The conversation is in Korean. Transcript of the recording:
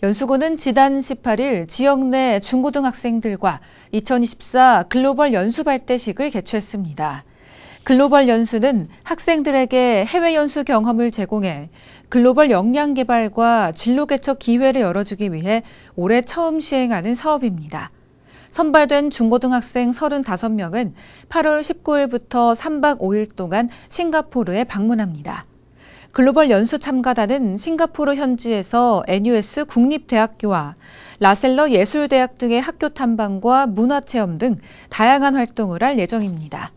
연수구는 지난 18일 지역 내 중고등학생들과 2024 글로벌 연수 발대식을 개최했습니다. 글로벌 연수는 학생들에게 해외 연수 경험을 제공해 글로벌 역량 개발과 진로 개척 기회를 열어주기 위해 올해 처음 시행하는 사업입니다. 선발된 중고등학생 35명은 8월 19일부터 3박 5일 동안 싱가포르에 방문합니다. 글로벌 연수 참가단은 싱가포르 현지에서 NUS 국립대학교와 라셀러 예술대학 등의 학교 탐방과 문화체험 등 다양한 활동을 할 예정입니다.